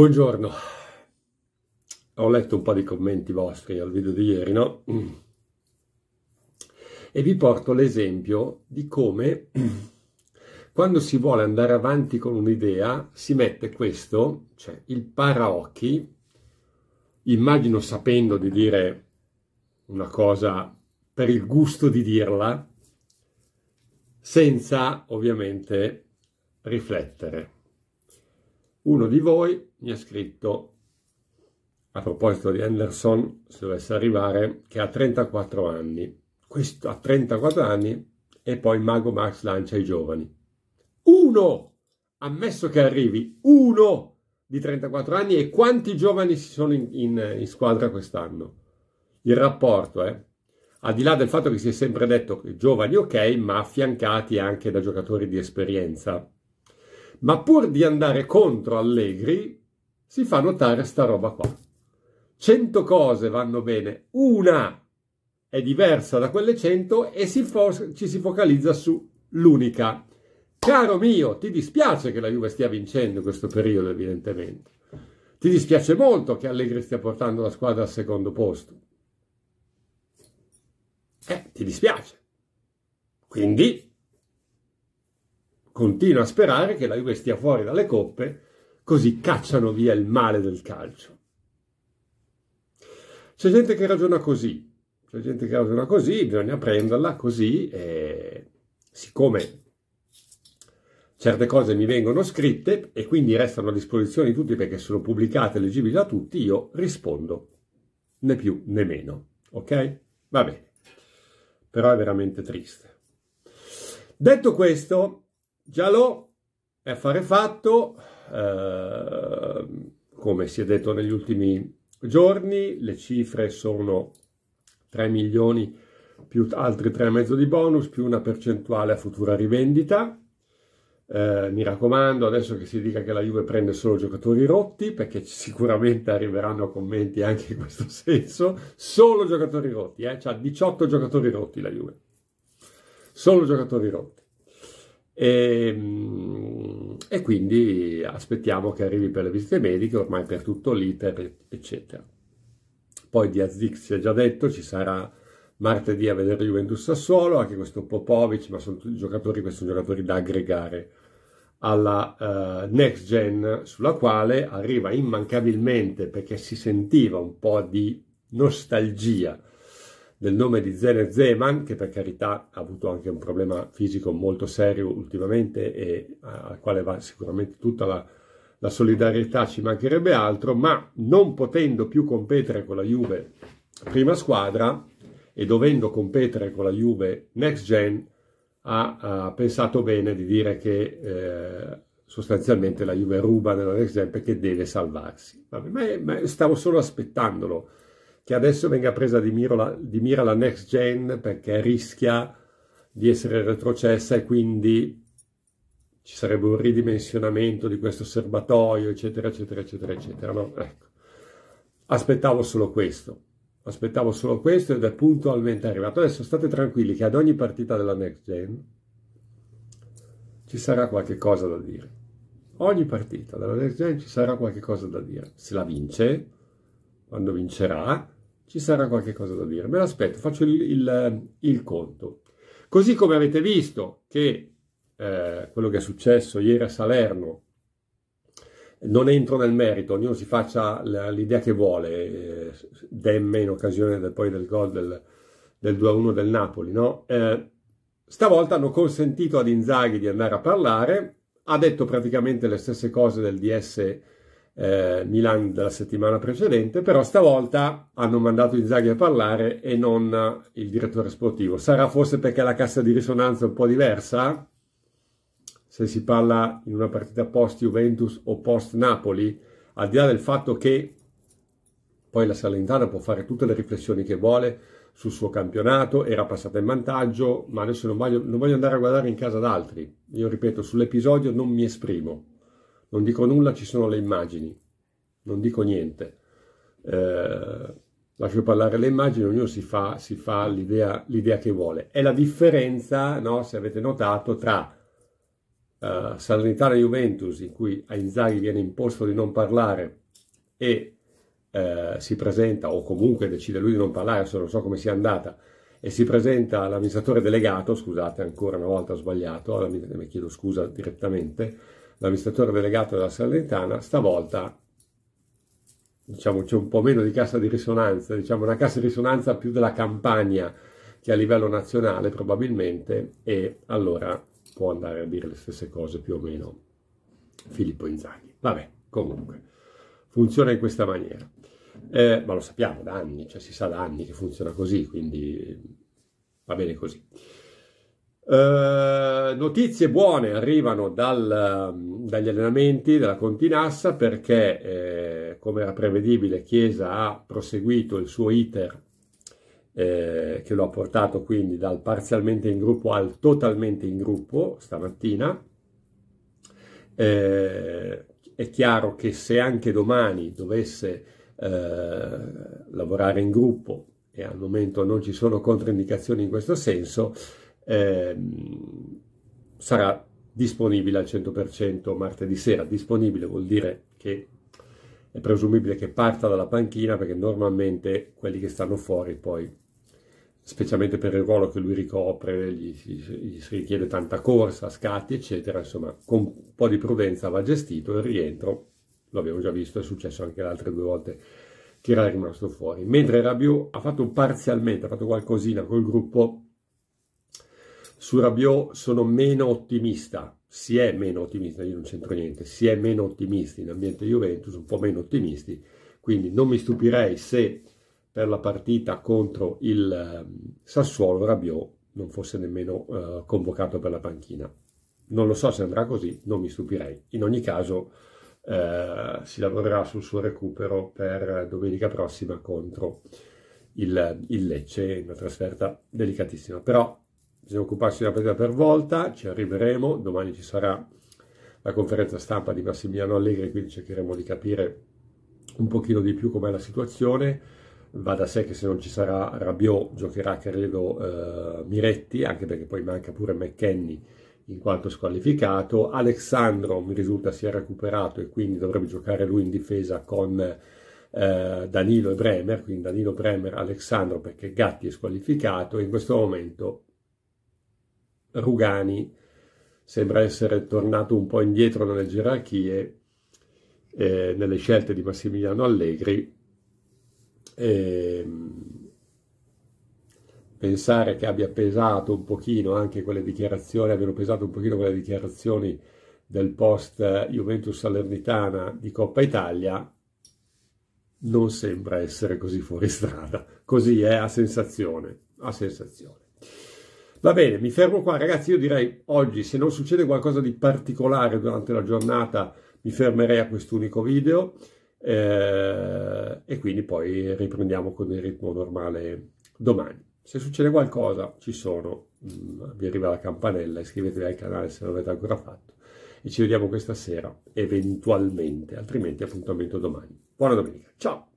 Buongiorno, ho letto un po' di commenti vostri al video di ieri, no? E vi porto l'esempio di come quando si vuole andare avanti con un'idea si mette questo, cioè il paraocchi, immagino sapendo di dire una cosa per il gusto di dirla, senza ovviamente riflettere uno di voi mi ha scritto, a proposito di Anderson, se dovesse arrivare, che ha 34 anni. Questo ha 34 anni e poi Mago Max lancia i giovani. Uno! Ammesso che arrivi, uno di 34 anni e quanti giovani si sono in, in, in squadra quest'anno? Il rapporto, eh? al di là del fatto che si è sempre detto che giovani ok, ma affiancati anche da giocatori di esperienza ma pur di andare contro Allegri si fa notare sta roba qua. Cento cose vanno bene, una è diversa da quelle cento e si ci si focalizza sull'unica. Caro mio, ti dispiace che la Juve stia vincendo in questo periodo, evidentemente. Ti dispiace molto che Allegri stia portando la squadra al secondo posto. Eh, ti dispiace. Quindi continua a sperare che la Juve stia fuori dalle coppe, così cacciano via il male del calcio. C'è gente che ragiona così, c'è gente che ragiona così, bisogna prenderla così, e siccome certe cose mi vengono scritte e quindi restano a disposizione di tutti perché sono pubblicate e leggibili da tutti, io rispondo né più né meno. Ok? Va bene. Però è veramente triste. Detto questo, Giallo è affare fatto, eh, come si è detto negli ultimi giorni, le cifre sono 3 milioni più altri 3,5 di bonus più una percentuale a futura rivendita. Eh, mi raccomando, adesso che si dica che la Juve prende solo giocatori rotti, perché sicuramente arriveranno commenti anche in questo senso, solo giocatori rotti, eh? c'ha 18 giocatori rotti la Juve, solo giocatori rotti. E, ehm, e quindi aspettiamo che arrivi per le visite mediche, ormai per tutto l'iter, eccetera. Poi di Azic si è già detto, ci sarà martedì a vedere Juventus Sassuolo, anche questo Popovic, ma sono tutti giocatori, questi sono giocatori da aggregare alla uh, next gen sulla quale arriva immancabilmente perché si sentiva un po' di nostalgia del nome di Zene Zeman, che per carità ha avuto anche un problema fisico molto serio ultimamente e al quale va sicuramente tutta la, la solidarietà, ci mancherebbe altro, ma non potendo più competere con la Juve prima squadra e dovendo competere con la Juve next gen, ha, ha pensato bene di dire che eh, sostanzialmente la Juve ruba nella next gen perché deve salvarsi. Vabbè, ma, ma stavo solo aspettandolo che adesso venga presa di, la, di mira la next gen perché rischia di essere retrocessa e quindi ci sarebbe un ridimensionamento di questo serbatoio, eccetera, eccetera, eccetera, eccetera. No, ecco. Aspettavo solo questo, aspettavo solo questo ed è puntualmente arrivato. Adesso state tranquilli che ad ogni partita della Next Gen ci sarà qualche cosa da dire. Ogni partita della Next Gen ci sarà qualche cosa da dire. Se la vince, quando vincerà, ci sarà qualche cosa da dire. Me l'aspetto, faccio il, il, il, conto. Così come avete visto che eh, quello che è successo ieri a Salerno, non entro nel merito, ognuno si faccia l'idea che vuole, eh, Demme in occasione del, poi del gol del, del 2-1 del Napoli, no? Eh, stavolta hanno consentito ad Inzaghi di andare a parlare, ha detto praticamente le stesse cose del DS eh, Milan della settimana precedente, però stavolta hanno mandato Inzaghi a parlare e non il direttore sportivo. Sarà forse perché la cassa di risonanza è un po' diversa? Se si parla in una partita post-Juventus o post-Napoli, al di là del fatto che poi la Salentana può fare tutte le riflessioni che vuole sul suo campionato, era passata in vantaggio, ma adesso non voglio, non voglio andare a guardare in casa d'altri. Io ripeto, sull'episodio non mi esprimo, non dico nulla, ci sono le immagini, non dico niente. Eh, lascio parlare le immagini, ognuno si fa, fa l'idea, che vuole. È la differenza, no, se avete notato, tra uh, Salernitana Juventus, in cui a Inzaghi viene imposto di non parlare e uh, si presenta, o comunque decide lui di non parlare, se non so come sia andata, e si presenta l'amministratore delegato, scusate ancora una volta ho sbagliato, mi chiedo scusa direttamente, l'amministratore delegato della Salernitana, stavolta diciamo, c'è un po' meno di cassa di risonanza, diciamo una cassa di risonanza più della campagna che a livello nazionale probabilmente, e allora può andare a dire le stesse cose più o meno Filippo Inzaghi. Vabbè, comunque, funziona in questa maniera. Eh, ma lo sappiamo da anni, cioè si sa da anni che funziona così, quindi va bene così. Eh, notizie buone arrivano dal, dagli allenamenti della Continassa perché, eh, come era prevedibile, Chiesa ha proseguito il suo iter eh, che lo ha portato quindi dal parzialmente in gruppo al totalmente in gruppo stamattina. Eh, è chiaro che se anche domani dovesse eh, lavorare in gruppo e al momento non ci sono controindicazioni in questo senso, eh, sarà disponibile al 100% martedì sera. Disponibile vuol dire che è presumibile che parta dalla panchina perché normalmente quelli che stanno fuori poi, specialmente per il ruolo che lui ricopre, gli si, gli si richiede tanta corsa, scatti, eccetera, insomma con un po' di prudenza va gestito il rientro, lo abbiamo già visto, è successo anche le altre due volte che era rimasto fuori. Mentre Rabiu ha fatto parzialmente, ha fatto qualcosina col gruppo su Rabiot sono meno ottimista, si è meno ottimista, io non c'entro niente, si è meno ottimisti in ambiente Juventus, un po' meno ottimisti, quindi non mi stupirei se per la partita contro il ehm, Sassuolo Rabiot non fosse nemmeno eh, convocato per la panchina. Non lo so se andrà così, non mi stupirei. In ogni caso eh, si lavorerà sul suo recupero per domenica prossima contro il, il Lecce, una trasferta delicatissima. Però bisogna occuparsi una presa per volta, ci arriveremo, domani ci sarà la conferenza stampa di Massimiliano Allegri, quindi cercheremo di capire un pochino di più com'è la situazione. Va da sé che se non ci sarà Rabiot giocherà credo eh, Miretti, anche perché poi manca pure McKenny in quanto squalificato. Alexandro mi risulta si è recuperato e quindi dovrebbe giocare lui in difesa con eh, Danilo e Bremer, quindi Danilo Bremer Alexandro perché Gatti è squalificato e in questo momento Rugani sembra essere tornato un po' indietro nelle gerarchie, eh, nelle scelte di Massimiliano Allegri. Eh, pensare che abbia pesato un pochino anche quelle dichiarazioni, abbiano pesato un pochino quelle dichiarazioni del post Juventus Salernitana di Coppa Italia non sembra essere così fuori strada. Così è a sensazione, a sensazione. Va bene, mi fermo qua ragazzi, io direi oggi se non succede qualcosa di particolare durante la giornata mi fermerei a quest'unico video eh, e quindi poi riprendiamo con il ritmo normale domani. Se succede qualcosa ci sono, mh, mm, vi arriva la campanella, iscrivetevi al canale se non l'avete ancora fatto e ci vediamo questa sera eventualmente, altrimenti appuntamento domani. Buona domenica, ciao!